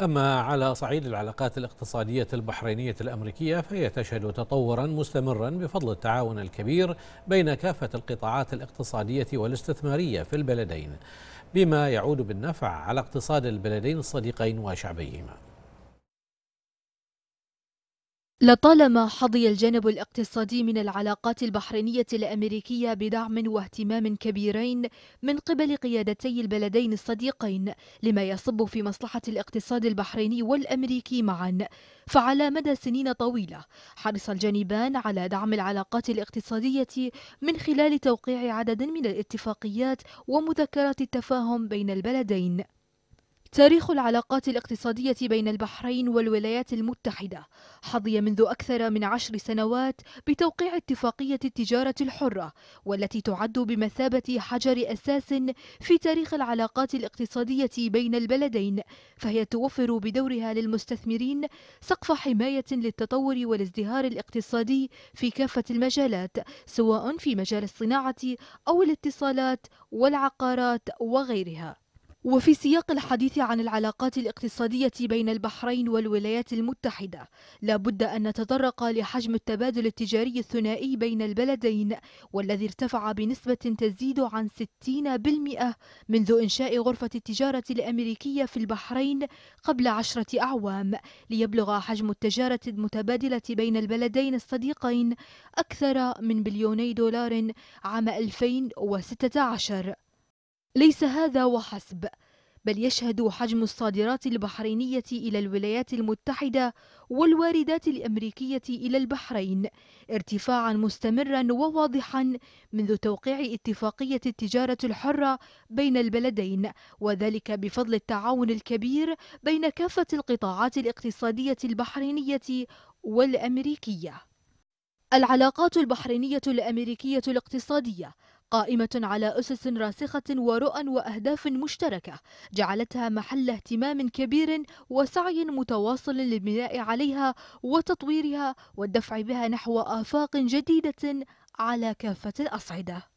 أما على صعيد العلاقات الاقتصادية البحرينية الأمريكية فهي تشهد تطورا مستمرا بفضل التعاون الكبير بين كافة القطاعات الاقتصادية والاستثمارية في البلدين بما يعود بالنفع على اقتصاد البلدين الصديقين وشعبيهما لطالما حظي الجانب الاقتصادي من العلاقات البحرينية الأمريكية بدعم واهتمام كبيرين من قبل قيادتي البلدين الصديقين لما يصب في مصلحة الاقتصاد البحريني والأمريكي معا فعلى مدى سنين طويلة حرص الجانبان على دعم العلاقات الاقتصادية من خلال توقيع عدد من الاتفاقيات ومذكرات التفاهم بين البلدين تاريخ العلاقات الاقتصادية بين البحرين والولايات المتحدة حظي منذ أكثر من عشر سنوات بتوقيع اتفاقية التجارة الحرة والتي تعد بمثابة حجر أساس في تاريخ العلاقات الاقتصادية بين البلدين فهي توفر بدورها للمستثمرين سقف حماية للتطور والازدهار الاقتصادي في كافة المجالات سواء في مجال الصناعة أو الاتصالات والعقارات وغيرها وفي سياق الحديث عن العلاقات الاقتصادية بين البحرين والولايات المتحدة لابد أن نتطرق لحجم التبادل التجاري الثنائي بين البلدين والذي ارتفع بنسبة تزيد عن 60% منذ إنشاء غرفة التجارة الأمريكية في البحرين قبل عشرة أعوام ليبلغ حجم التجارة المتبادلة بين البلدين الصديقين أكثر من بليوني دولار عام 2016 ليس هذا وحسب بل يشهد حجم الصادرات البحرينية إلى الولايات المتحدة والواردات الأمريكية إلى البحرين ارتفاعا مستمرا وواضحا منذ توقيع اتفاقية التجارة الحرة بين البلدين وذلك بفضل التعاون الكبير بين كافة القطاعات الاقتصادية البحرينية والأمريكية العلاقات البحرينية الأمريكية الاقتصادية قائمة على أسس راسخة ورؤى وأهداف مشتركة جعلتها محل اهتمام كبير وسعي متواصل للبناء عليها وتطويرها والدفع بها نحو آفاق جديدة على كافة الأصعدة